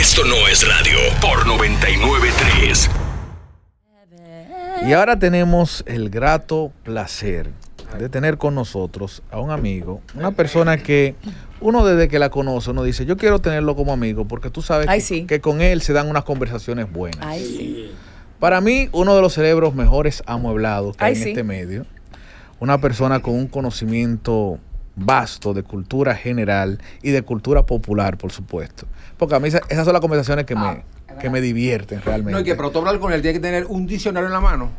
Esto no es radio por 993. Y ahora tenemos el grato placer de tener con nosotros a un amigo, una persona que uno desde que la conoce, uno dice, yo quiero tenerlo como amigo porque tú sabes que, con él se dan unas conversaciones buenas. Para mí, uno de los cerebros mejores amueblados que hay en este medio, una persona con un conocimiento vasto de cultura general y de cultura popular, por supuesto. Porque a mí esas, son las conversaciones que, ah, me, que me divierten realmente. No, que para tú hablar con él tiene que tener un diccionario en la mano.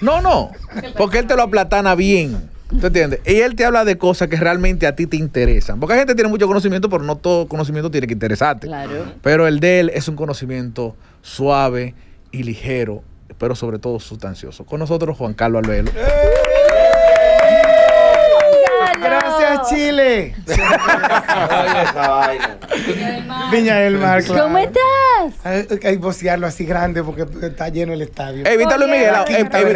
No, no, porque él te lo aplatana bien. ¿te entiendes? Y él te habla de cosas que realmente a ti te interesan. Porque la gente tiene mucho conocimiento, pero no todo conocimiento tiene que interesarte. Claro. Pero el de él es un conocimiento suave y ligero, pero sobre todo sustancioso. Con nosotros, Juan Carlos Albelo. ¡Eh! Chile. Viña del Mar, ¿Cómo estás? Hay, que así grande porque está lleno el estadio. ¿viste a Luis Miguel?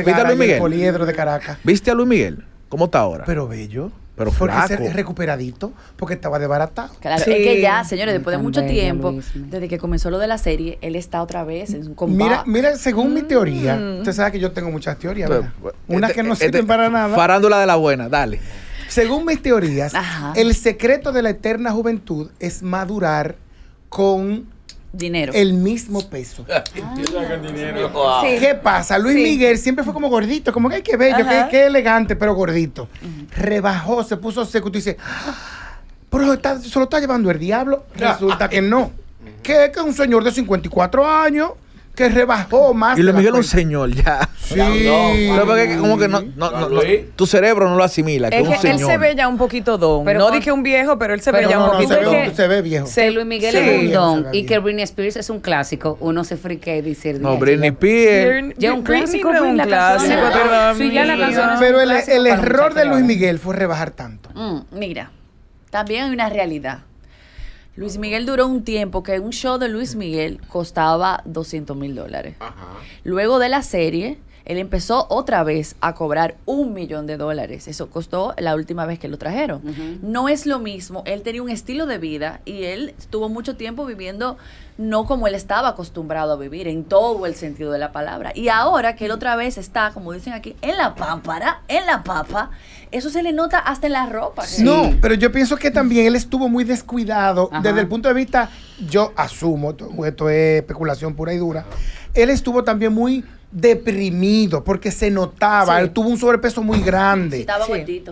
¿Viste a Luis Miguel? poliedro de Caracas. ¿Viste a Luis Miguel? ¿Cómo está ahora? Pero bello. Pero porque flaco. recuperadito, porque estaba desbaratado. Claro, es que ya, señores, después de mucho tiempo, desde que comenzó lo de la serie, él está otra vez en un combate. Mira, mira, según mi mm. teoría, usted sabe que yo tengo muchas teorías, una este, que no este, sirven para nada. Farándula de la buena, dale. Según mis teorías, el secreto de la eterna juventud es madurar con dinero. El mismo peso. ¿Qué pasa? Luis Miguel siempre fue como gordito, como que qué bello, qué, elegante, pero gordito. Rebajó, se puso seco y dice, ah, pero está, se está llevando el diablo. Resulta que no. Que es un señor de 54 años que rebajó más. Y Luis Miguel es un señor ya. Sí. No, porque como que no, no, tu cerebro no lo asimila. Es que, un señor. él se ve ya un poquito don. Pero no dije un viejo, pero él se ve ya un poquito se ve, don. Se ve viejo. Se Luis Miguel es un don y que Britney Spears es un clásico. Uno se friquea y dice. No, Britney Spears. Ya un clásico. Un clásico, Pero el error de Luis Miguel fue rebajar tanto. Mm, mira, también hay una realidad Luis Miguel duró un tiempo que un show de Luis Miguel costaba 200 mil dólares. Luego de la serie, él empezó otra vez a cobrar un millón de dólares. Eso costó la última vez que lo trajeron. No es lo mismo. Él tenía un estilo de vida y él estuvo mucho tiempo viviendo no como él estaba acostumbrado a vivir, en todo el sentido de la palabra. Y ahora que él otra vez está, como dicen aquí, en la pámpara, en la papa, eso se le nota hasta en la ropa. No, pero yo pienso que también él estuvo muy descuidado desde el punto de vista, yo asumo, esto es especulación pura y dura, él estuvo también muy deprimido porque se notaba, él tuvo un sobrepeso muy grande. estaba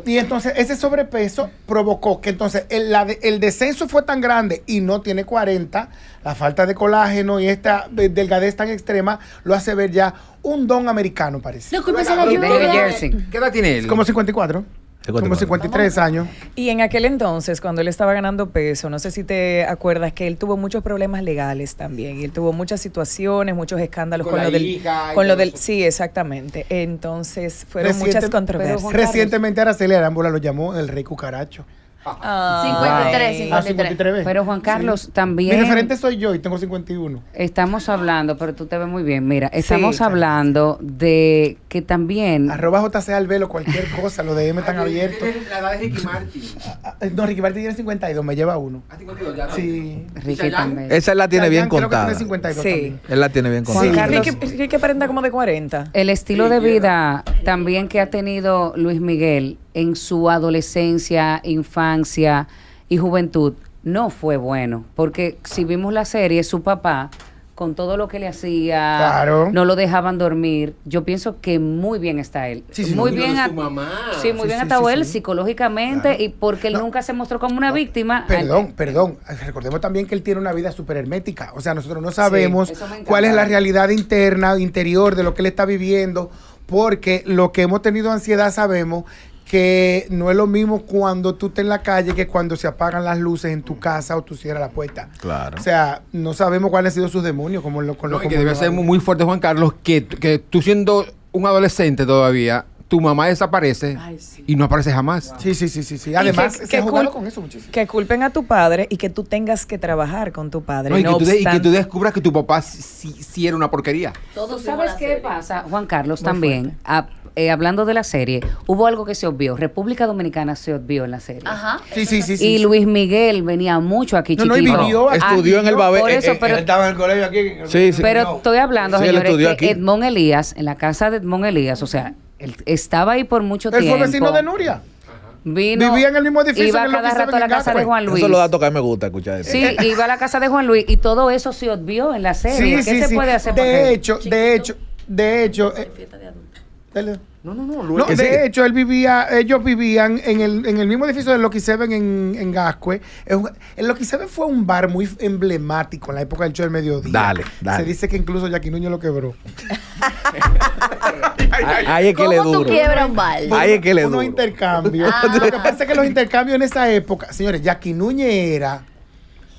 Y entonces ese sobrepeso provocó que entonces el, la el, descenso fue tan grande y no tiene 40, la falta de colágeno y esta delgadez tan extrema lo hace ver ya un don americano, parece. ¿qué, ¿Qué edad tiene él? Como 54 como 53 años. Y en aquel entonces, cuando él estaba ganando peso, no sé si te acuerdas que él tuvo muchos problemas legales también. Y él tuvo muchas situaciones, muchos escándalos con, lo del. con lo del sí, exactamente. Entonces fueron muchas controversias. Recientemente Araceli Arámbula lo llamó el rey cucaracho. 53, ah. 53. Ah, pero Juan Carlos también. Mi referente soy yo y tengo 51. Estamos hablando, pero tú te ves muy bien. Mira, estamos hablando de que también. Arroba JC cualquier cosa, los DM están abiertos. La edad de Ricky Martin. Ah, no, Ricky Martin tiene 52, me lleva uno. Ah, 52, ya. Sí. Ricky también. Esa la tiene bien creo Que tiene 52 sí. Él la tiene bien contada. Sí. Ricky, que aparenta como de 40. El estilo de vida también que ha tenido Luis Miguel en su adolescencia, infancia y juventud no fue bueno, porque si vimos la serie, su papá, con todo lo que le hacía, no lo dejaban dormir, yo pienso que muy bien está él. Sí, muy bien, a, Sí, muy bien él psicológicamente y porque él nunca se mostró como una víctima. Perdón, perdón. Recordemos también que él tiene una vida súper hermética. O sea, nosotros no sabemos cuál es la realidad interna, interior de lo que él está viviendo porque lo que hemos tenido ansiedad sabemos que no es lo mismo cuando tú estás en la calle que cuando se apagan las luces en tu casa o tú cierras la puerta. Claro. O sea, no sabemos cuáles han sido sus demonios. Como lo, con lo, que debe ser muy fuerte, Juan Carlos, que, que tú siendo un adolescente todavía, tu mamá desaparece y no aparece jamás. Sí, sí, sí, sí, sí. Además, que, muchísimo. Que culpen a tu padre y que tú tengas que trabajar con tu padre. y, que tú descubras que tu papá sí, era una porquería. Todos ¿Sabes qué pasa, Juan Carlos, también? Eh, hablando de la serie, hubo algo que se obvió. República Dominicana se obvió en la serie. Ajá. Sí, sí, sí. Y Luis Miguel venía mucho aquí no, No, y vivió, ah, estudió en el Babel. Eh, eh, pero, él estaba en el colegio aquí. Sí, sí. Pero estoy hablando, señores, de Edmond Elías, en la casa de Edmond Elías, o sea, él estaba ahí por mucho tiempo. Él fue vecino de Nuria. Vino, vivía en el mismo edificio. Iba cada rato a la casa de Juan Luis. Eso lo da que a mí me gusta escuchar eso. Sí, iba a la casa de Juan Luis y todo eso se obvió en la serie. Sí, ¿Qué sí, se puede hacer? De hecho, de hecho, de hecho, de hecho, de hecho. No, no, no. de hecho, él vivía, ellos vivían en el, mismo edificio de se en, en Gascue. El se ve fue un bar muy emblemático en la época del show del mediodía. Dale, Se dice que incluso Jackie Nuño lo quebró. Ahí es que le duro. tú un que le Unos intercambios. Ah. Lo que pasa es que los intercambios en esa época... Señores, Jackie Núñez era...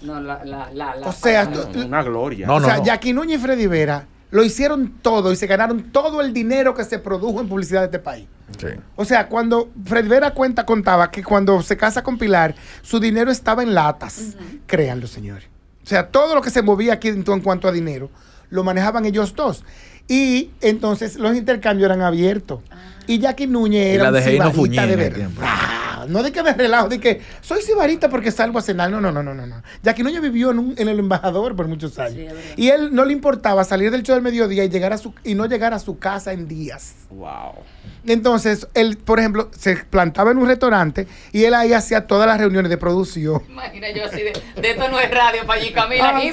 No, la, O sea... una gloria. o sea, Jackie Núñez y Freddy Vera lo hicieron todo y se ganaron todo el dinero que se produjo en publicidad de este país. O sea, cuando Fred Vera cuenta, contaba que cuando se casa con Pilar, su dinero estaba en latas. Créanlo, señores. O sea, todo lo que se movía aquí en, cuanto a dinero, lo manejaban ellos dos. Y entonces los intercambios eran abiertos. Ah. Y Jackie Núñez era la un de verdad no de que me relajo, de que soy sibarita porque salgo a cenar. No, no, no, no, no. Ya que no yo vivió en, el embajador por muchos años. y él no le importaba salir del show del mediodía y, llegar a su, y no llegar a su casa en días. Wow. Entonces, él, por ejemplo, se plantaba en un restaurante y él ahí hacía todas las reuniones de producción. Imagina yo así, de, de esto no es radio para allí, Camila. Ah, y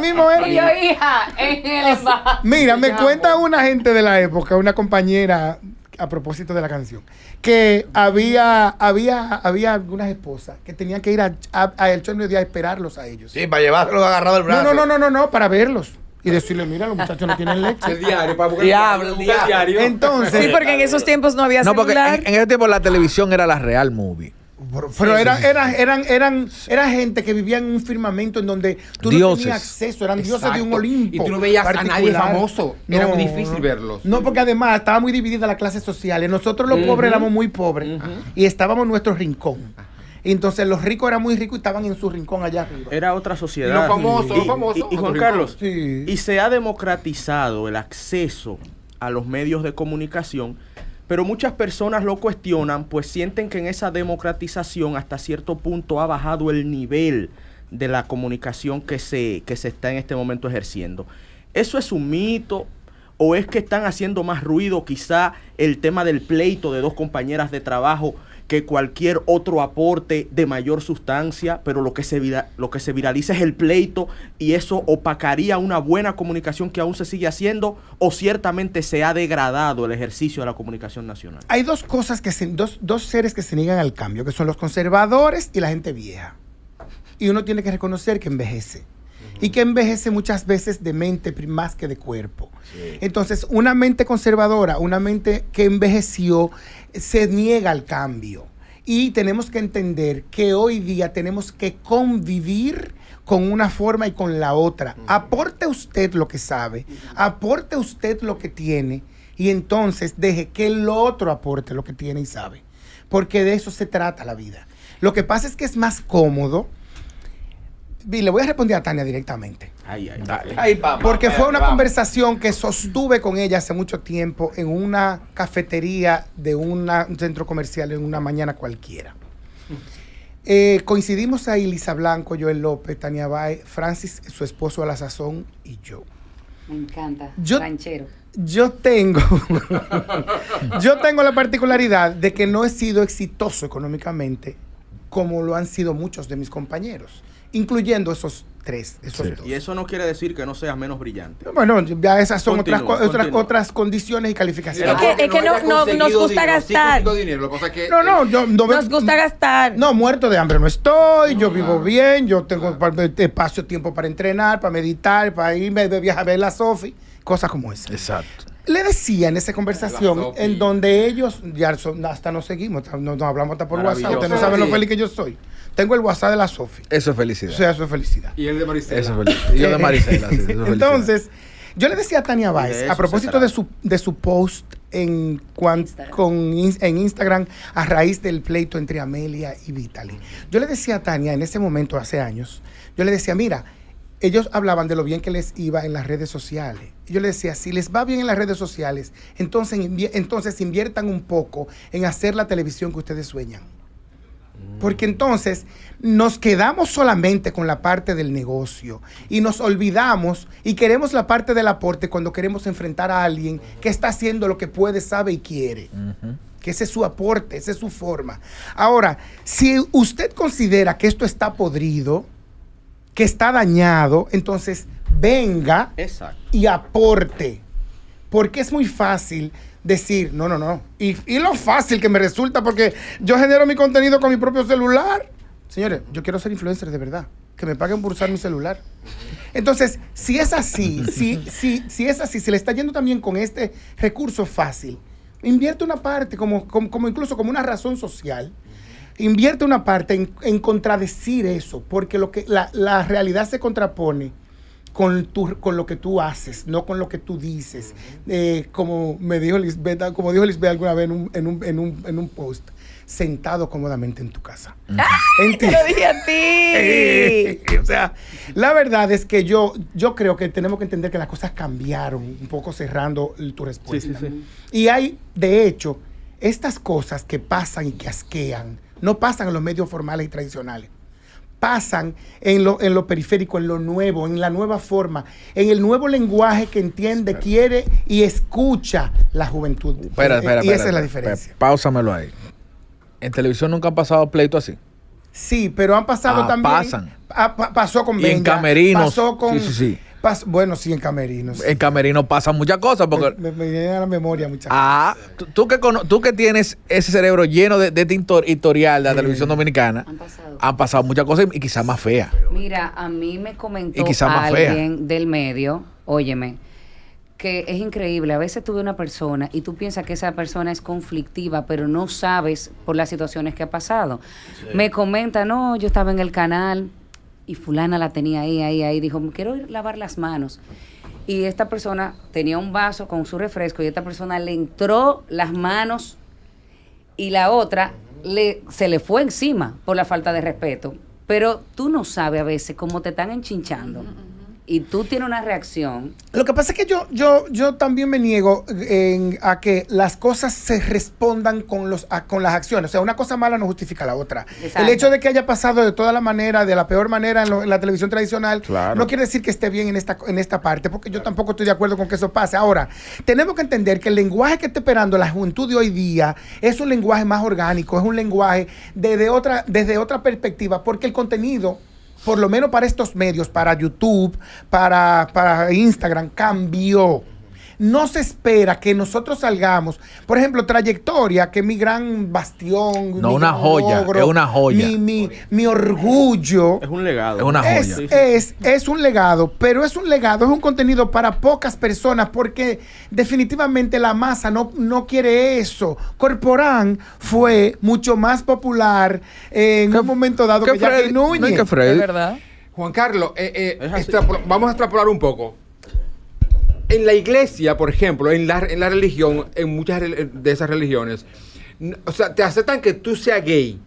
mismo ah, yo, hija, en el ah, embajador. Mira, me cuenta una gente de la época, una compañera a propósito de la canción, que había, había, había algunas esposas que tenían que ir a, a, de el a esperarlos a ellos. Sí, para llevarlos agarrado al brazo. No, no, no, no, no, para verlos. Y decirle, mira, los muchachos no tienen leche. El diario, para buscar, diario. Entonces. Sí, porque en esos tiempos no había celular. No, porque en, en tiempo la televisión era la real movie. Pero, era, eran, eran, era gente que vivía en un firmamento en donde tú no tenías acceso, eran dioses de un Olimpo. Y tú no veías a nadie famoso. era muy difícil verlos. No, porque además estaba muy dividida la clase social Nosotros los pobres éramos muy pobres y estábamos en nuestro rincón. Entonces los ricos eran muy ricos y estaban en su rincón allá arriba. Era otra sociedad. Los famosos, los famosos. Y, Carlos, y se ha democratizado el acceso a los medios de comunicación pero muchas personas lo cuestionan, pues sienten que en esa democratización hasta cierto punto ha bajado el nivel de la comunicación que se, que se está en este momento ejerciendo. ¿Eso es un mito? ¿O es que están haciendo más ruido quizá el tema del pleito de dos compañeras de trabajo que cualquier otro aporte de mayor sustancia, pero lo que, se lo que se viraliza es el pleito y eso opacaría una buena comunicación que aún se sigue haciendo o ciertamente se ha degradado el ejercicio de la comunicación nacional. Hay dos cosas que se, dos, seres que se niegan al cambio, que son los conservadores y la gente vieja. Y uno tiene que reconocer que envejece y que envejece muchas veces de mente más que de cuerpo. Entonces, una mente conservadora, una mente que envejeció, se niega al cambio. Y tenemos que entender que hoy día tenemos que convivir con una forma y con la otra. Aporte usted lo que sabe, aporte usted lo que tiene y entonces deje que el otro aporte lo que tiene y sabe. Porque de eso se trata la vida. Lo que pasa es que es más cómodo. Y le voy a responder a Tania directamente. Porque fue una conversación que sostuve con ella hace mucho tiempo en una cafetería de un centro comercial en una mañana cualquiera. Eh, coincidimos ahí Lisa Blanco, Joel López, Tania Bay, Francis, su esposo a la sazón y yo. Me encanta. Yo tengo, yo tengo la particularidad de que no he sido exitoso económicamente como lo han sido muchos de mis compañeros incluyendo esos tres. Esos Y eso no quiere decir que no seas menos brillante. Bueno, ya esas son otras, otras, otras condiciones y calificaciones. Es que, no, nos gusta gastar. no, no, yo, no nos gusta gastar. No, muerto de hambre no estoy, yo vivo bien, yo tengo espacio, tiempo para entrenar, para meditar, para irme de viaje a ver la Sofi, cosas como esa. Exacto le decía en esa conversación en donde ellos ya hasta nos seguimos, no, hablamos hasta por WhatsApp, ustedes no saben lo feliz que yo soy. Tengo el WhatsApp de la Sofi. Eso es felicidad. O sea, eso es felicidad. Y el de Maricela. Eso es felicidad. Y el de eh, Maricela. Entonces, yo le decía a Tania Báez, a propósito de su, post en, Instagram. Con, en Instagram a raíz del pleito entre Amelia y Vitaly. Yo le decía a Tania en ese momento, hace años, yo le decía, mira, ellos hablaban de lo bien que les iba en las redes sociales. Yo le decía, si les va bien en las redes sociales, entonces, entonces inviertan un poco en hacer la televisión que ustedes sueñan. Porque entonces nos quedamos solamente con la parte del negocio y nos olvidamos y queremos la parte del aporte cuando queremos enfrentar a alguien que está haciendo lo que puede, sabe y quiere. Que ese es su aporte, esa es su forma. Ahora, si usted considera que esto está podrido, que está dañado, entonces venga y aporte. Porque es muy fácil decir, no, no, no. Y, y lo fácil que me resulta, porque yo genero mi contenido con mi propio celular. Señores, yo quiero ser influencer de verdad. Que me paguen por usar mi celular. Entonces, si es así, si, si, si es así, si le está yendo también con este recurso fácil, invierte una parte, como, como, incluso como una razón social, invierte una parte en, contradecir eso, porque lo que, la, la realidad se contrapone con, lo que tú haces, no con lo que tú dices. Eh, como me dijo Lisbeth, como dijo Lisbeth alguna vez en un, post, sentado cómodamente en tu casa. ¡Ay, lo dije a ti! o sea, la verdad es que yo, yo creo que tenemos que entender que las cosas cambiaron, un poco cerrando tu respuesta. Sí, sí, sí. Y hay, de hecho, estas cosas que pasan y que asquean, no pasan en los medios formales y tradicionales pasan en lo, en lo periférico, en lo nuevo, en la nueva forma, en el nuevo lenguaje que entiende, quiere y escucha la juventud. y esa es la diferencia. Páusamelo ahí. En televisión nunca han pasado pleito así. Sí, pero han pasado ah, también. Pasan. Ah, pasó con en camerinos. Pasó con. Sí, sí, sí bueno, sí, en Camerino. En Camerino pasan muchas cosas. Porque... Me, a la memoria muchas ah, tú, que tú que tienes ese cerebro lleno de, de historial de la televisión dominicana. Han pasado. muchas cosas y, quizás más feas. Mira, a mí me comentó alguien del medio, óyeme, que es increíble. A veces tuve una persona y tú piensas que esa persona es conflictiva, pero no sabes por las situaciones que ha pasado. Me comenta, no, yo estaba en el canal y fulana la tenía ahí, ahí, ahí, dijo, quiero ir a lavar las manos. Y esta persona tenía un vaso con su refresco y esta persona le entró las manos y la otra le, se le fue encima por la falta de respeto. Pero tú no sabes a veces cómo te están enchinchando. Mm, mm, mm y tú tienes una reacción. Lo que pasa es que yo, yo, yo también me niego a que las cosas se respondan con, los, con las acciones. O sea, una cosa mala no justifica la otra. El hecho de que haya pasado de toda la manera, de la peor manera en, la televisión tradicional, no quiere decir que esté bien en esta, en esta parte, porque yo tampoco estoy de acuerdo con que eso pase. Ahora, tenemos que entender que el lenguaje que está esperando la juventud de hoy día es un lenguaje más orgánico, es un lenguaje desde otra, desde otra perspectiva, porque el contenido por lo menos para estos medios, para YouTube, para, Instagram, cambió no se espera que nosotros salgamos. Por ejemplo, Trayectoria, que mi gran bastión. No, una joya, es una joya. Mi, orgullo. Es un legado. Es una joya. Es, es, un legado, pero es un legado, es un contenido para pocas personas porque definitivamente la masa no, no quiere eso. Corporán fue mucho más popular en un momento dado que, Freddy, Núñez. verdad. Juan Carlos, eh, eh, vamos a extrapolar un poco en la iglesia, por ejemplo, en la, en la religión, en muchas eh, de esas religiones, o sea, te aceptan que tú seas gay,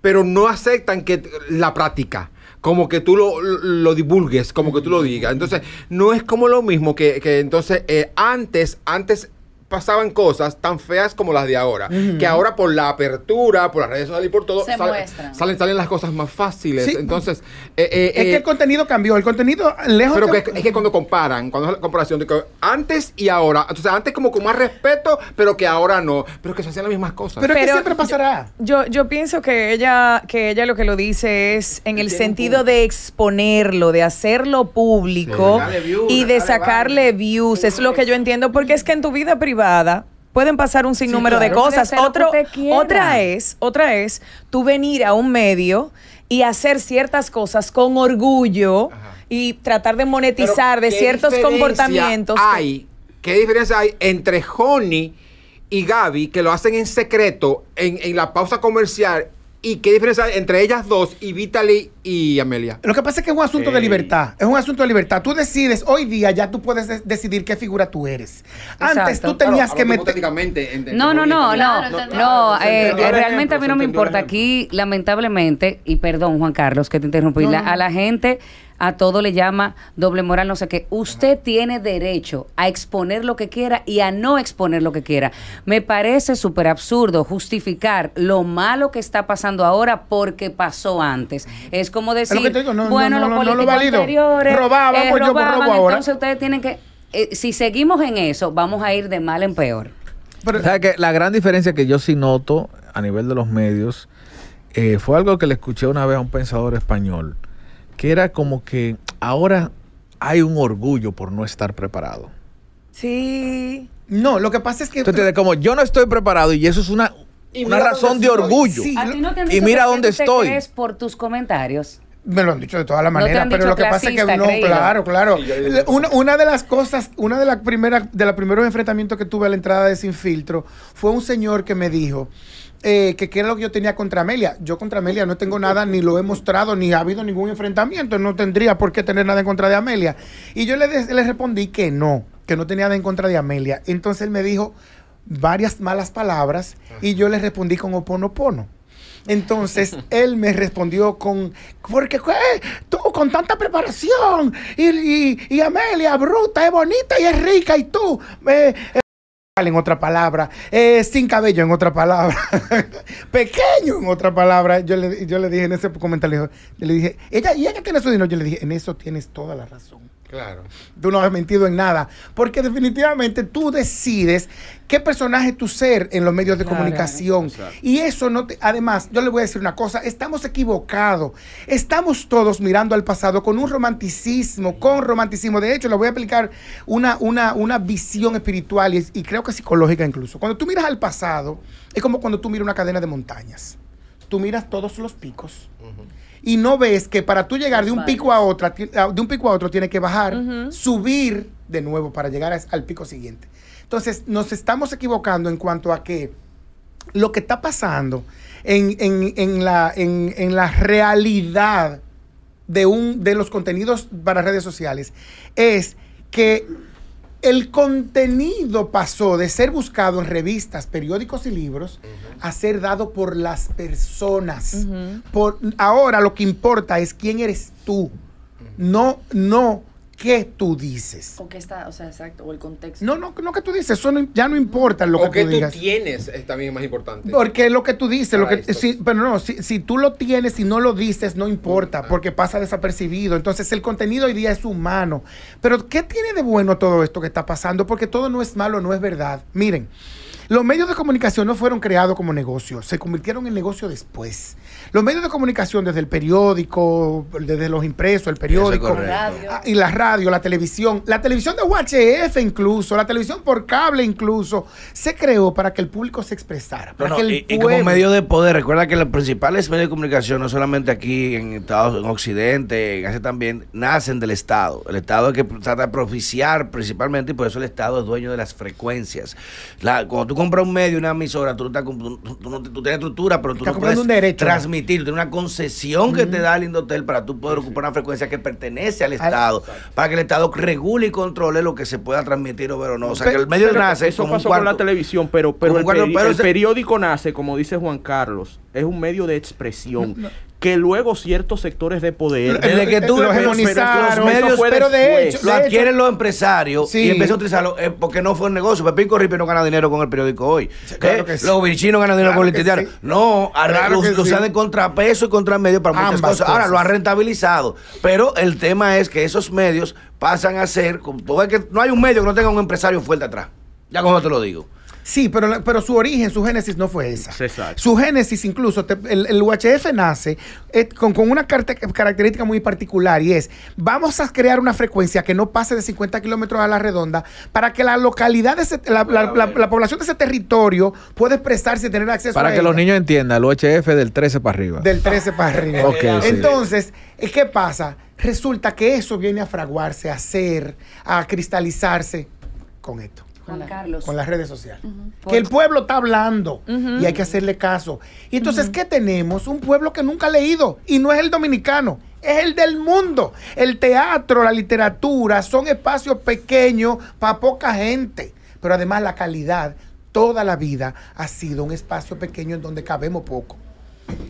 pero no aceptan que la práctica como que tú lo, divulgues, como que tú lo digas. Entonces, no es como lo mismo que, entonces eh, antes, antes pasaban cosas tan feas como las de ahora, que ahora por la apertura, por las redes sociales y por todo, salen, salen las cosas más fáciles. Entonces, eh, eh, es que eh, el contenido cambió, el contenido lejos. Pero es que cuando comparan, cuando es la comparación de que antes y ahora, entonces antes como con más respeto, pero que ahora no, pero que se hacían las mismas cosas. Pero, que siempre pasará. Yo, yo, pienso que ella que ella lo que lo dice es en el sentido de exponerlo, de hacerlo público y de sacarle views, es lo que yo entiendo porque es que en tu vida privada pueden pasar un sinnúmero de cosas. otra es, otra es tú venir a un medio y hacer ciertas cosas con orgullo y tratar de monetizar de ciertos comportamientos. Hay, ¿Qué diferencia hay entre Honey y Gaby que lo hacen en secreto en la pausa comercial ¿Y qué diferencia hay entre ellas dos y Vitaly y Amelia? Lo que pasa es que es un asunto de libertad. Es un asunto de libertad. Tú decides, hoy día ya tú puedes decidir qué figura tú eres. Antes tú tenías que meter. No, no, no, no, no. realmente a mí no me importa. Aquí, lamentablemente, y perdón, Juan Carlos, que te interrumpí, a la gente a todo le llama doble moral, no sé qué. Usted tiene derecho a exponer lo que quiera y a no exponer lo que quiera. Me parece súper absurdo justificar lo malo que está pasando ahora porque pasó antes. Es como decir, bueno, los políticos anteriores robaban, eh, pues yo robo ahora. entonces ustedes tienen que... Eh, si seguimos en eso, vamos a ir de mal en peor. Pero, que la gran diferencia que yo sí noto a nivel de los medios eh, fue algo que le escuché una vez a un pensador español que era como que ahora hay un orgullo por no estar preparado. Sí. No, lo que pasa es que... Entonces, como yo no estoy preparado y eso es una, razón de orgullo. y mira dónde estoy. Es por tus comentarios. Me lo han dicho de todas las maneras, pero lo que pasa es que no, claro, claro. Una, de las cosas, una de las primeras, de los primeros enfrentamientos que tuve a la entrada de Sin Filtro fue un señor que me dijo, eh, que qué era lo que yo tenía contra Amelia. Yo contra Amelia no tengo nada, ni lo he mostrado, ni ha habido ningún enfrentamiento, no tendría por qué tener nada en contra de Amelia. Y yo le, le respondí que no, que no tenía nada en contra de Amelia. Entonces él me dijo varias malas palabras y yo le respondí con oponopono. Entonces él me respondió con, porque tú con tanta preparación y, Amelia, bruta, es bonita y es rica y tú... Eh, en otra palabra, eh, sin cabello en otra palabra, pequeño en otra palabra. Yo le, yo le dije en ese comentario, yo le dije, ella, y ella tiene su dinero, yo le dije, en eso tienes toda la razón. Claro. Tú no has mentido en nada. Porque definitivamente tú decides qué personaje tú ser en los medios de comunicación. Y eso no te. Además, yo le voy a decir una cosa: estamos equivocados. Estamos todos mirando al pasado con un romanticismo, con romanticismo. De hecho, le voy a aplicar una, una, visión espiritual y, creo que psicológica incluso. Cuando tú miras al pasado, es como cuando tú miras una cadena de montañas. Tú miras todos los picos y no ves que para tú llegar de un pico a otra, de un pico a otro tiene que bajar, subir de nuevo para llegar al pico siguiente. Entonces, nos estamos equivocando en cuanto a que lo que está pasando en, la, en, la realidad de, un, de los contenidos para redes sociales es que el contenido pasó de ser buscado en revistas, periódicos y libros a ser dado por las personas. por, ahora lo que importa es quién eres tú. No, no qué tú dices. O qué está, o sea, exacto, o el contexto. No, no, no que tú dices, eso ya no importa lo o que, tú, tienes es también más importante. Porque lo que tú dices, lo que, si, pero no, si, tú lo tienes y no lo dices, no importa, ah. porque pasa desapercibido. Entonces el contenido hoy día es humano. Pero ¿qué tiene de bueno todo esto que está pasando? Porque todo no es malo, no es verdad. Miren. Los medios de comunicación no fueron creados como negocio, se convirtieron en negocio después. Los medios de comunicación, desde el periódico, desde los impresos, el periódico, ah, y la radio, la televisión, la televisión de UHF incluso, la televisión por cable incluso, se creó para que el público se expresara. Para el y, como medio de poder, recuerda que los principales medios de comunicación, no solamente aquí en Estados en Occidente, en Asia también, nacen del Estado. El Estado es que trata de propiciar principalmente, y por eso el Estado es dueño de las frecuencias. cuando tú compra un medio, una emisora, tú, estás, tú, tienes estructura, pero tú no puedes un derecho, transmitir. Tienes una concesión que te da el Indotel para tú poder ocupar una frecuencia que pertenece al Estado, para que el Estado regule y controle lo que se pueda transmitir o ver o no. O sea, que el medio nace. Eso como con la televisión, pero, pero, el, periódico nace, como dice Juan Carlos, es un medio de expresión que luego ciertos sectores de poder los los medios pero de hecho pues, lo adquieren los empresarios y empiezan a utilizarlo eh, porque no fue un negocio Pepín Corripe no gana dinero con el periódico hoy eh, los virginos ganan dinero con el titiano no claro usan de contrapeso y contramedio para muchas cosas. ahora lo ha rentabilizado pero el tema es que esos medios pasan a ser no hay un medio que no tenga un empresario fuerte atrás ya como te lo digo Sí, pero, pero su origen, su génesis no fue esa. Su génesis incluso, el, UHF nace eh, con, una característica muy particular y es, vamos a crear una frecuencia que no pase de 50 kilómetros a la redonda para que la localidad, de la, la, población de ese territorio pueda expresarse y tener acceso para Para que los niños entiendan, el UHF del 13 para arriba. Del 13 para arriba. Entonces, eh, ¿qué pasa? Resulta que eso viene a fraguarse, a ser, a cristalizarse con esto. Juan Carlos. Con las redes sociales. Que el pueblo está hablando y hay que hacerle caso. Y entonces, ¿qué tenemos? Un pueblo que nunca ha leído y no es el dominicano, es el del mundo. El teatro, la literatura son espacios pequeños para poca gente. Pero además la calidad toda la vida ha sido un espacio pequeño en donde cabemos poco.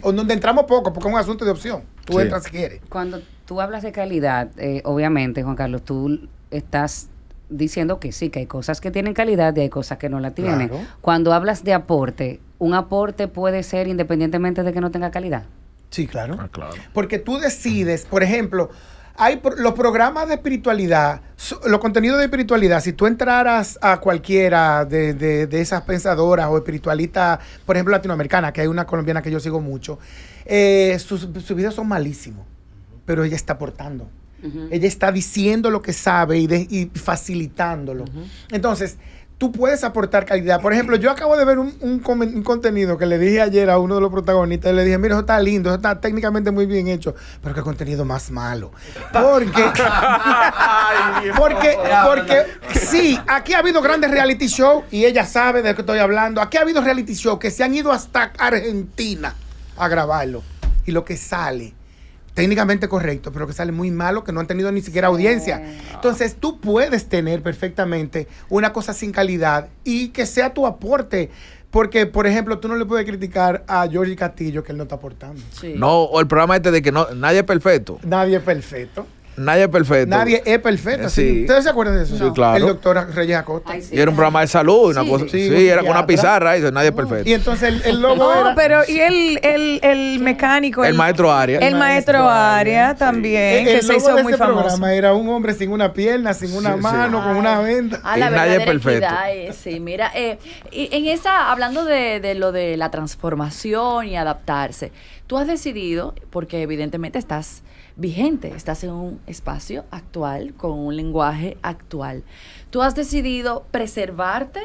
O en donde entramos poco, porque es un asunto de opción. Tú entras si quieres. Cuando tú hablas de calidad, eh, obviamente, Juan Carlos, tú estás diciendo que sí, que hay cosas que tienen calidad y hay cosas que no la tienen. Cuando hablas de aporte, ¿un aporte puede ser independientemente de que no tenga calidad? Sí, claro. Ah, claro. Porque tú decides, por ejemplo, hay los programas de espiritualidad, los contenidos de espiritualidad, si tú entraras a cualquiera de, esas pensadoras o espiritualistas, por ejemplo, latinoamericana, que hay una colombiana que yo sigo mucho, eh, sus, sus videos son malísimos, pero ella está aportando. Ella está diciendo lo que sabe y, facilitándolo. Entonces, tú puedes aportar calidad. Por ejemplo, yo acabo de ver un, contenido que le dije ayer a uno de los protagonistas. le dije, mira, eso está lindo, eso está técnicamente muy bien hecho, pero qué contenido más malo. Porque, porque, porque, sí, aquí ha habido grandes reality shows y ella sabe de qué estoy hablando. Aquí ha habido reality shows que se han ido hasta Argentina a grabarlo. Y lo que sale técnicamente correcto, pero que sale muy malo, que no han tenido ni siquiera audiencia. Ah. Entonces tú puedes tener perfectamente una cosa sin calidad y que sea tu aporte. Porque, por ejemplo, tú no le puedes criticar a George Castillo que él no está aportando. No, o el programa este de que no, nadie es perfecto. Nadie es perfecto nadie es perfecto. Nadie es perfecto. Eh, sí. ¿Ustedes se acuerdan de eso? Sí, claro. El doctor Reyes Acosta. Y era un programa de salud. Una cosa, sí, era con una pizarra. Y nadie es perfecto. Y entonces el, el logo no, pero y el, el, el mecánico. El, maestro Aria. El maestro Aria también, que se hizo de muy ese el Programa era un hombre sin una pierna, sin una mano, con una venda. Ah, y nadie es perfecto. Eh, sí, mira, eh, y en esa, hablando de, de lo de la transformación y adaptarse. Tú has decidido, porque evidentemente estás vigente, estás en un espacio actual, con un lenguaje actual. Tú has decidido preservarte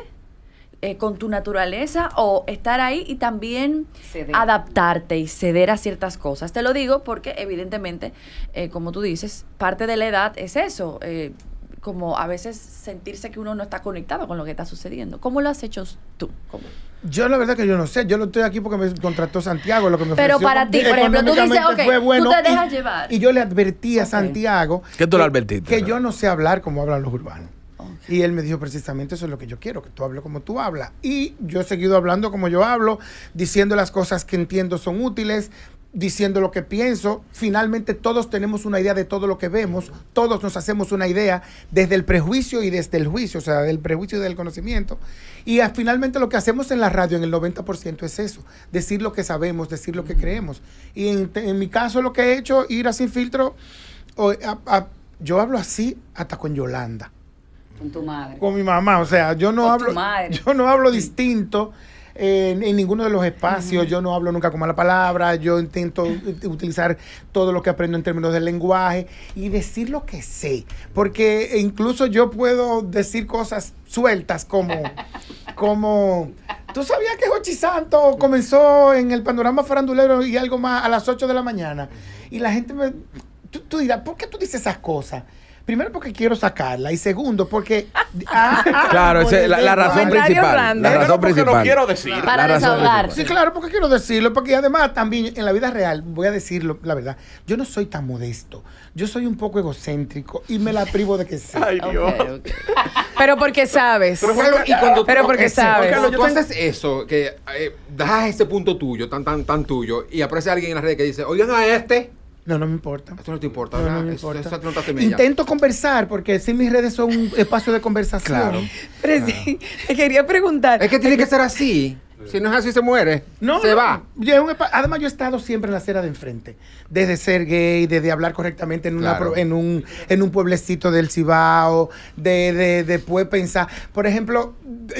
eh, con tu naturaleza o estar ahí y también adaptarte y ceder a ciertas cosas. Te lo digo porque evidentemente, eh, como tú dices, parte de la edad es eso. Eh, como a veces sentirse que uno no está conectado con lo que está sucediendo. ¿Cómo lo has hecho tú? ¿Cómo? Yo la verdad que yo no sé, yo lo estoy aquí porque me contrató Santiago, lo que me Pero para ti, por ejemplo, tú dices, okay, fue te dejas y, llevar. Y yo le advertí a Santiago que, yo no sé hablar como hablan los urbanos. Y él me dijo precisamente eso es lo que yo quiero, que tú hables como tú hablas. Y yo he seguido hablando como yo hablo, diciendo las cosas que entiendo son útiles, diciendo lo que pienso. Finalmente todos tenemos una idea de todo lo que vemos, todos nos hacemos una idea desde el prejuicio y desde el juicio, o sea, del prejuicio y del conocimiento. Y finalmente lo que hacemos en la radio en el 90% es eso, decir lo que sabemos, decir lo que creemos. Y en, mi caso lo que he hecho, ir a sin filtro, yo hablo así hasta con Yolanda. Con tu madre. Con mi mamá, o sea, yo no hablo yo no hablo distinto en, ninguno de los espacios, yo no hablo nunca con mala palabra, yo intento utilizar todo lo que aprendo en términos del lenguaje y decir lo que sé, porque incluso yo puedo decir cosas sueltas como, como, ¿tú sabías que Jochi Santo comenzó en el panorama farandulero y algo más a las 8 de la mañana? Y la gente me, tú dirás, ¿por qué tú dices esas cosas? Primero porque quiero sacarla y segundo porque... Ah, ah, claro, la, razón principal. La razón porque principal. lo quiero decir. Para desahogar. Sí, claro, porque quiero decirlo. Porque además también en la vida real, voy a decirlo, la verdad, yo no soy tan modesto. Yo soy un poco egocéntrico y me la privo de que sea. Ay, Dios. Pero porque sabes. Pero, porque, y pero porque sabes. Cuando tú haces eso, que eh, das ese punto tuyo, tan, tan, tan tuyo, y aparece alguien en las redes que dice, oigan a este... No, no me importa. Esto no te importa. No, no te importa. Intento conversar porque sí mis redes son un espacio de conversación. Claro. Pero sí, te quería preguntar. Es que tiene que ser así. Si no es así, se muere. se va. además, yo he estado siempre en la acera de enfrente. Desde ser gay, desde hablar correctamente en, una, en, un, en un pueblecito del Cibao, de, de, pensar. Por ejemplo,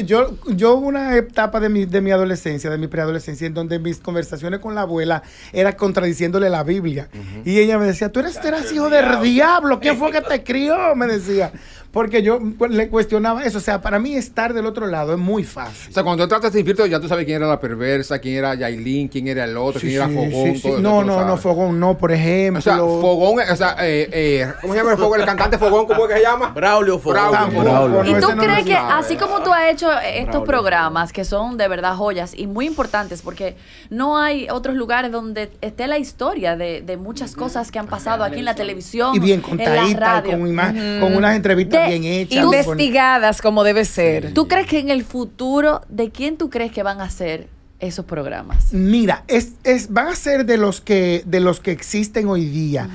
yo, yo hubo una etapa de mi, de mi adolescencia, de mi preadolescencia, en donde mis conversaciones con la abuela era contradiciéndole la Biblia. Y ella me decía, tú eres, eres hijo del diablo. ¿Quién fue que te crió? Me decía. Porque yo le cuestionaba eso. O sea, para mí estar del otro lado es muy fácil. O sea, cuando tú tratas de infierto ya tú sabes quién era la perversa, quién era Yailin, quién era el otro, quién era Fogón. no, no, no, Fogón no, por ejemplo. O sea, Fogón, o sea, eh, eh, ¿cómo se llama el Fogón? El cantante Fogón, ¿cómo es que se llama? Braulio Fogón. Braulio. ¿Y tú crees que así como tú has hecho estos programas que son de verdad joyas y muy importantes porque no hay otros lugares donde esté la historia de, de muchas cosas que han pasado aquí en la televisión, y bien contadita, con, con unas entrevistas bien Investigadas como debe ser. ¿Tú crees que en el futuro, de quién tú crees que van a ser esos programas? Mira, es, es, van a ser de los que, de los que existen hoy día.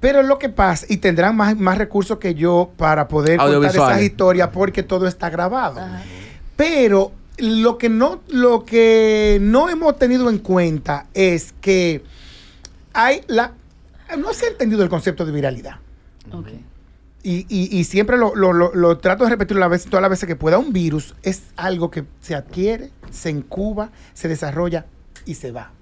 Pero lo que pasa, y tendrán más, más recursos que yo para poder contar esas historias porque todo está grabado. Pero lo que no, lo que no hemos tenido en cuenta es que hay la. No se ha entendido el concepto de viralidad. Okay y, y, y siempre lo, lo, lo, trato de repetir la vez, todas las veces que pueda, un virus es algo que se adquiere, se incuba, se desarrolla y se va.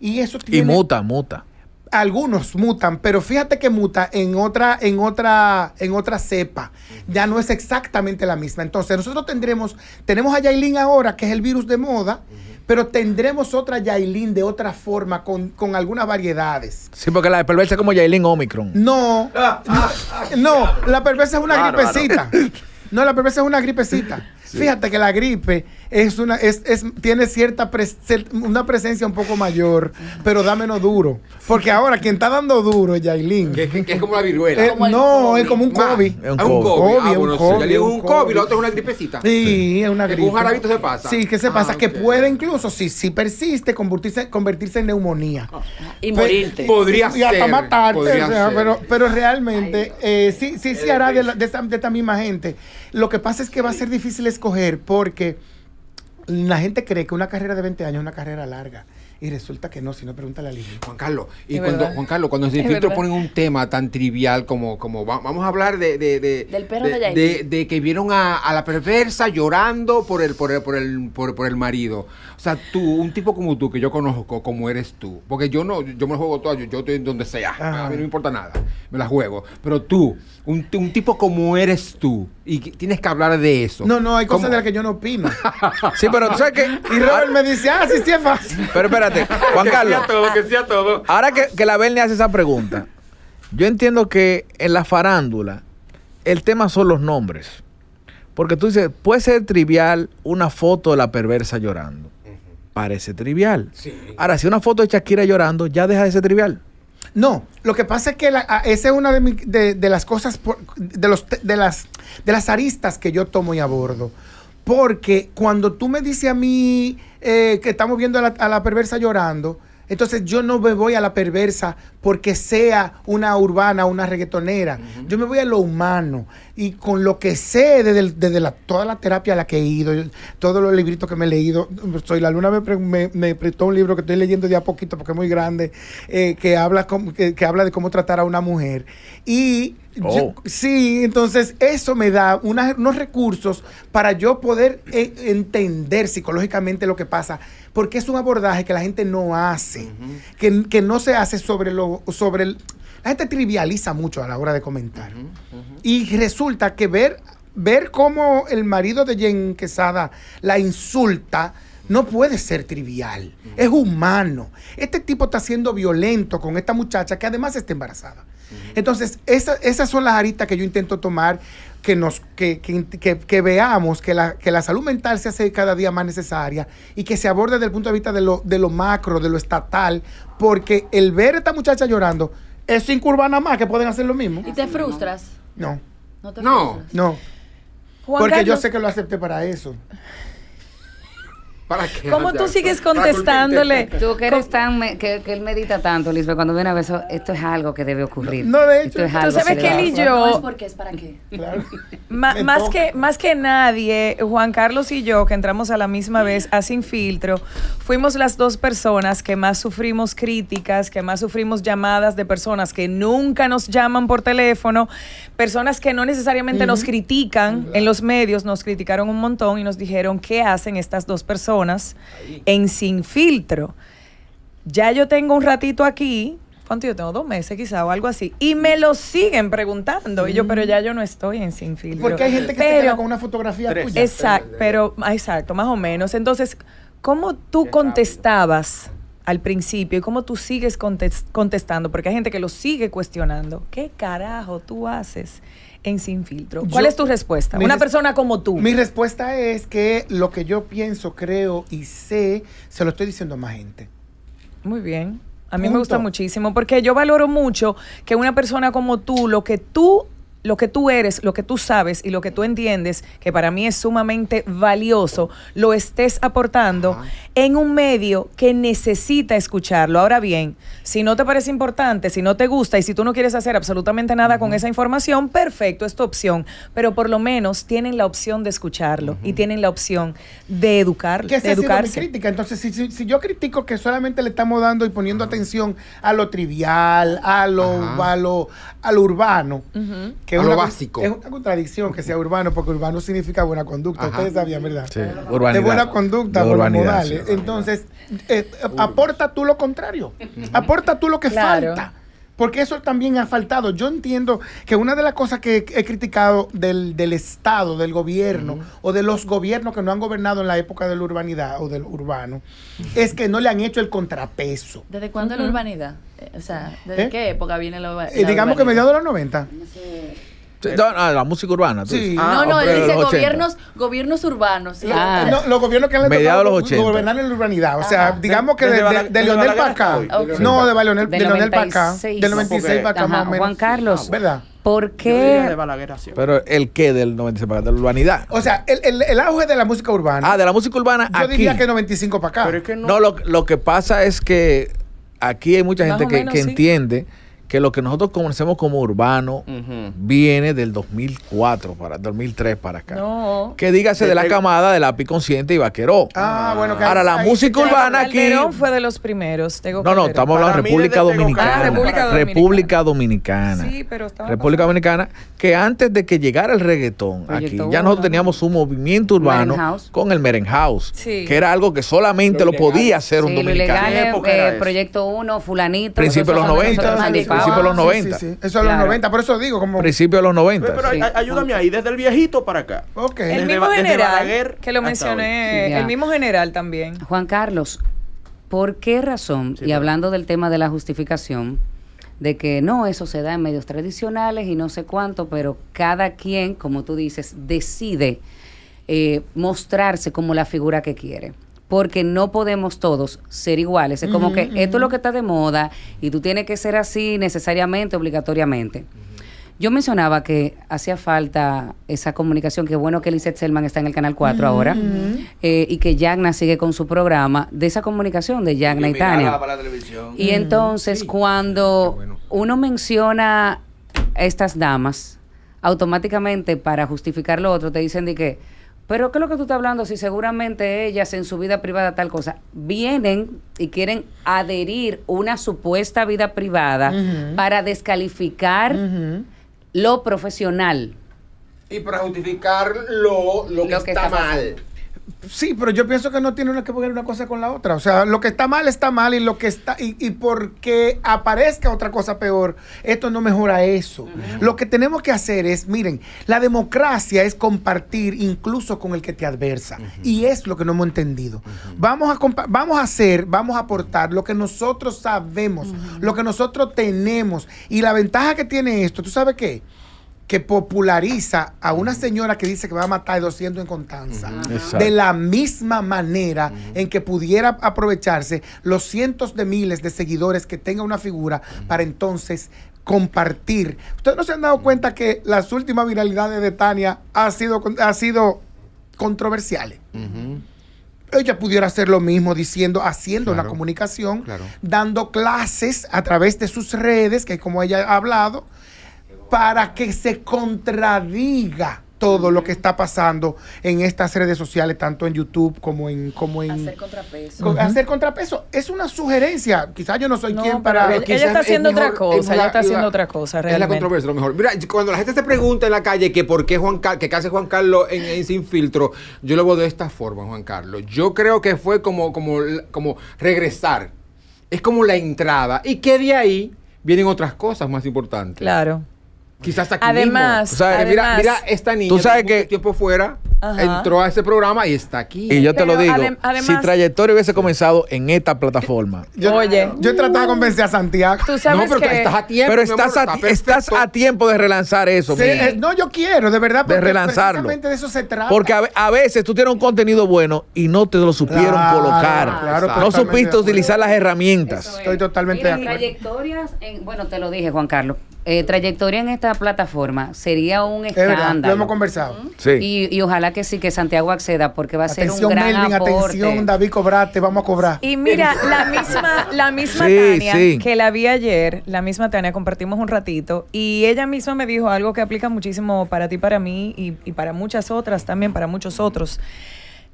Y eso tiene... Y muta, muta algunos mutan, pero fíjate que muta en otra, en otra, en otra cepa. Ya no es exactamente la misma. Entonces, nosotros tendremos, tenemos a Yailin ahora, que es el virus de moda, pero tendremos otra Yailin de otra forma, con, algunas variedades. Sí, porque la perversa es como Yailin Omicron. No, no, la perversa es una gripecita. No, la perversa es una gripecita. Fíjate que la gripe es una, es, es tiene cierta pres, una presencia un poco mayor, pero da menos duro. Porque ahora quien está dando duro es Que, es como la viruela. Eh, no, es como un ah, COVID. Es un COVID. Ah, es un COVID. un COVID, lo otro es una gripecita. Sí, es una gripe. Un jarabito se pasa. Sí, que se pasa. Ah, que puede incluso, si, si persiste, convertirse, convertirse en neumonía. y morirte. Pues, podría y, hasta matarte. Pero, pero realmente, eh, sí, sí, sí hará de, de esta misma gente. Lo que pasa es que va a ser difícil escoger porque la gente cree que una carrera de 20 años es una carrera larga. Y resulta que no, si no pregunta a línea. Juan Carlos, y cuando, Juan Carlos, cuando se filtro ponen un tema tan trivial como, como vamos a hablar de, de, del perro de, de, de que vieron a, a, la perversa llorando por el, por el, por el, por, el marido. O sea, tú, un tipo como tú, que yo conozco como eres tú, porque yo no, yo me lo juego todo, yo, yo estoy donde sea, a mí no me importa nada, me la juego. Pero tú, un, un tipo como eres tú, y tienes que hablar de eso. No, no, hay cosas de las que yo no opino. sí, pero tú sabes que. Y Robert me dice, ah, sí, sí es fácil. Pero espérate, Juan Carlos. que todo, que sea todo. Ahora que, que la Bernie hace esa pregunta, yo entiendo que en la farándula, el tema son los nombres. Porque tú dices, puede ser trivial una foto de la perversa llorando. Parece trivial. Ahora, si una foto de Shakira llorando, ya deja de ser trivial. No, lo que pasa es que esa es una de, las cosas, de, las, de las aristas que yo tomo y abordo. Porque cuando tú me dices a mí eh, que estamos viendo a la, a la perversa llorando, entonces yo no me voy a la perversa porque sea una urbana, una reggaetonera. Yo me voy a lo humano y con lo que sé desde, la, toda la terapia a la que he ido, todos los libritos que me he leído. Soy la luna me, me, prestó un libro que estoy leyendo de a poquito porque es muy grande, eh, que, habla que, habla de cómo tratar a una mujer. Y oh. sí, entonces eso me da unos recursos para yo poder eh, entender psicológicamente lo que pasa porque es un abordaje que la gente no hace, que, no se hace sobre lo, sobre el, la gente trivializa mucho a la hora de comentar. Y resulta que ver, ver cómo el marido de Jen Quesada la insulta no puede ser trivial. Es humano. Este tipo está siendo violento con esta muchacha que además está embarazada. Entonces, esas son las aristas que yo intento tomar que, nos, que, que, que veamos la, que la, salud mental se hace cada día más necesaria y que se aborde desde el punto de vista de lo, de lo macro, de lo estatal, porque el ver a esta muchacha llorando es sin nada más que pueden hacer lo mismo. ¿Y te frustras? No. No. Te no. Frustras? no. Porque yo sé que lo acepté para eso. ¿Para qué? ¿Cómo tú sigues contestándole? Tú que eres tan. que, él medita tanto, Liz, cuando viene a ver eso, esto es algo que debe ocurrir. No, de hecho. tú sabes que él y yo. No es es para qué. más, que, más que nadie, Juan Carlos y yo, que entramos a la misma vez a Sin Filtro, fuimos las dos personas que más sufrimos críticas, que más sufrimos llamadas de personas que nunca nos llaman por teléfono personas que no necesariamente nos critican en los medios, nos criticaron un montón y nos dijeron qué hacen estas dos personas en sin filtro. Ya yo tengo un ratito aquí, ¿cuánto yo tengo? Dos meses quizá o algo así. Y me lo siguen preguntando. Y yo, pero ya yo no estoy en sin filtro. Porque hay gente que pero, se queda con una fotografía tuya. Exacto, pero, exacto, más o menos. Entonces, ¿cómo tú contestabas? al principio y cómo tú sigues contestando, porque hay gente que lo sigue cuestionando. ¿Qué carajo tú haces en Sin Filtro? ¿Cuál es tu respuesta? Una persona como tú. Mi respuesta es que lo que yo pienso, creo y sé, se lo estoy diciendo a más gente. Muy bien. A mí me gusta muchísimo porque yo valoro mucho que una persona como tú, lo que tú lo que tú eres, lo que tú sabes y lo que tú entiendes, que para mí es sumamente valioso, lo estés aportando en un medio que necesita escucharlo. Ahora bien, si no te parece importante, si no te gusta y si tú no quieres hacer absolutamente nada con esa información, perfecto, es tu opción. Pero por lo menos tienen la opción de escucharlo y tienen la opción de educar, de educarse. crítica? Entonces, si, yo critico que solamente le estamos dando y poniendo atención a lo trivial, a lo, urbano, que es una, básico. Es una contradicción que sea urbano, porque urbano significa buena conducta. Ustedes sabían, ¿verdad? Sí. De buena conducta, de Entonces, eh, aporta tú lo contrario. Aporta tú lo que falta. Porque eso también ha faltado. Yo entiendo que una de las cosas que he criticado del, Estado, del gobierno, o de los gobiernos que no han gobernado en la época de la urbanidad o del urbano, es que no le han hecho el contrapeso. ¿Desde cuándo la urbanidad? Eh, o sea, ¿desde ¿Eh? qué época viene la, digamos urbanidad? Digamos que mediados de los 90. Sí no, la música urbana. Sí. Ah, no, no, él dice gobiernos, gobiernos urbanos. Ah. los gobiernos que han mediados los 80. gobernar en la urbanidad. O sea, digamos que de, de, Leonel para acá. No, de Leonel, de Leonel para acá. Del 96 para acá Juan Carlos. Ah, ¿Verdad? ¿Por qué? Pero el que del 95 para acá, de la urbanidad. O sea, el, el, el, auge de la música urbana. Ah, de la música urbana. Yo diría que 95 para acá. no. lo, lo que pasa es que aquí hay mucha gente que, que entiende que lo que nosotros conocemos como urbano viene del 2004 para 2003 para acá. Que dígase eh, de, la eh, camada de la Lápiz Consciente y Vaqueró. Ah, ah. bueno, Ahora la música urbana fue de los primeros. no, no, estamos hablando de ah, República Dominicana. República Dominicana. República Dominicana. República Dominicana que antes de que llegara el reggaetón aquí, ya nosotros teníamos un movimiento urbano con el merenhouse, House que era algo que solamente lo, podía hacer un dominicano. época Proyecto 1, fulanito. Principio de los 90 principio de los 90. Ah, eso los 90, por eso digo como... Principios de los 90. Pero, ayúdame ahí, desde el viejito para acá. El mismo general, que lo mencioné, el mismo general también. Juan Carlos, ¿por qué razón, y hablando del tema de la justificación, de que no, eso se da en medios tradicionales y no sé cuánto, pero cada quien, como tú dices, decide eh, mostrarse como la figura que quiere? porque no podemos todos ser iguales. Es como que esto es lo que está de moda y tú tienes que ser así necesariamente, obligatoriamente. Yo mencionaba que hacía falta esa comunicación, que bueno que Lizeth Selman está en el Canal 4 ahora, eh, y que Yagna sigue con su programa, de esa comunicación de Yagna y, Tania. Y entonces cuando uno menciona a estas damas, automáticamente para justificar lo otro te dicen de que pero ¿qué es lo que tú estás hablando? Si seguramente ellas en su vida privada tal cosa vienen y quieren adherir una supuesta vida privada para descalificar lo profesional. Y para justificar lo, lo, que, está mal. Sí, pero yo pienso que no tiene que poner una cosa con la otra. O sea, lo que está mal está mal y lo que está y, y porque aparezca otra cosa peor, esto no mejora eso. Lo que tenemos que hacer es, miren, la democracia es compartir incluso con el que te adversa y es lo que no hemos entendido. Vamos a vamos a hacer, vamos a aportar lo que nosotros sabemos, lo que nosotros tenemos y la ventaja que tiene esto, ¿tú sabes qué? que populariza a una señora que dice que va a matar 200 en contanza De la misma manera en que pudiera aprovecharse los cientos de miles de seguidores que tenga una figura para entonces compartir. Ustedes no se han dado cuenta que las últimas viralidades de Tania ha sido, ha sido controversiales ella pudiera hacer lo mismo diciendo, haciendo la comunicación, dando clases a través de sus redes, que como ella ha hablado, para que se contradiga todo lo que está pasando en estas redes sociales, tanto en YouTube como en... Como hacer contrapeso. Hacer contrapeso. Es una sugerencia. Quizás yo no soy quien para... Él, ella está haciendo otra cosa, ella está haciendo otra cosa, realmente. Es la controversia, lo mejor. Mira, cuando la gente se pregunta en la calle que por qué Juan Carlos, que hace Juan Carlos en, Sin Filtro, yo lo veo de esta forma, Juan Carlos. Yo creo que fue como, como, como regresar. Es como la entrada. Y que de ahí vienen otras cosas más importantes. Claro. Quizás aquí además, mira, esta niña. Tú sabes que tiempo fuera entró a ese programa y está aquí. Y yo te lo digo, si trayectoria hubiese comenzado en esta plataforma. oye, yo he tratado de convencer a Santiago. pero estás a tiempo. Pero estás, a, tiempo de relanzar eso. no, yo quiero, de verdad. De relanzarlo. de eso se trata. Porque a, veces tú tienes un contenido bueno y no te lo supieron colocar. no supiste utilizar las herramientas. Estoy totalmente de acuerdo. Trayectorias, bueno, te lo dije, Juan Carlos. Eh, trayectoria en esta plataforma sería un escándalo. hemos conversado. Y, ojalá que sí, que Santiago acceda, porque va a ser un gran Melvin, aporte. Atención, David, cobraste, vamos a cobrar. Y mira, la misma, Tania que la vi ayer, la misma Tania, compartimos un ratito, y ella misma me dijo algo que aplica muchísimo para ti, para mí, y, y para muchas otras también, para muchos otros.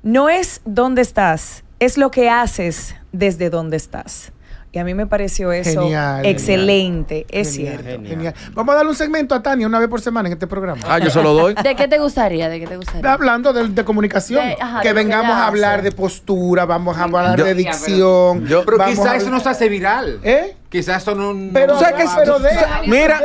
No es dónde estás, es lo que haces desde dónde estás. Y a mí me pareció eso excelente, es cierto. Genial. Vamos a darle un segmento a Tania una vez por semana en este programa. Ah, yo se lo doy. ¿De qué te gustaría? ¿De qué te gustaría? Hablando de, comunicación. que vengamos a hablar de postura, vamos a hablar de dicción. Yo, pero quizás eso nos hace viral. ¿Eh? Quizás son un. Pero, mira,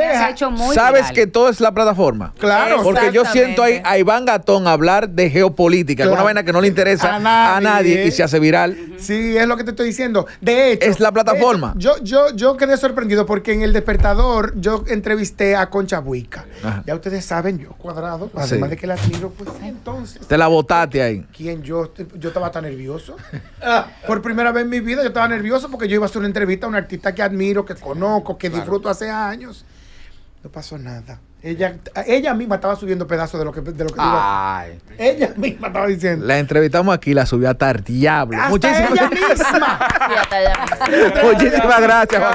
sabes que todo es la plataforma. Claro. Porque yo siento ahí a Iván Gatón hablar de geopolítica, es una vaina que no le interesa a nadie, y eh. se hace viral. Sí, es lo que te estoy diciendo. De hecho. Es la plataforma. yo, yo, yo quedé sorprendido porque en El Despertador yo entrevisté a Concha Buica. Ya ustedes saben, yo cuadrado, además de que la tiro, pues entonces. Te la botaste ahí. ¿Quién? Yo, yo estaba tan nervioso. Por primera vez en mi vida yo estaba nervioso porque yo iba a hacer una entrevista a un artista que miro, que conozco, que disfruto hace años. No pasó nada. Ella, ella misma estaba subiendo pedazos de lo que, de lo que Ella misma estaba diciendo. La entrevistamos aquí, la subió hasta el diablo. Hasta Muchísimas ella misma. Muchísimas gracias,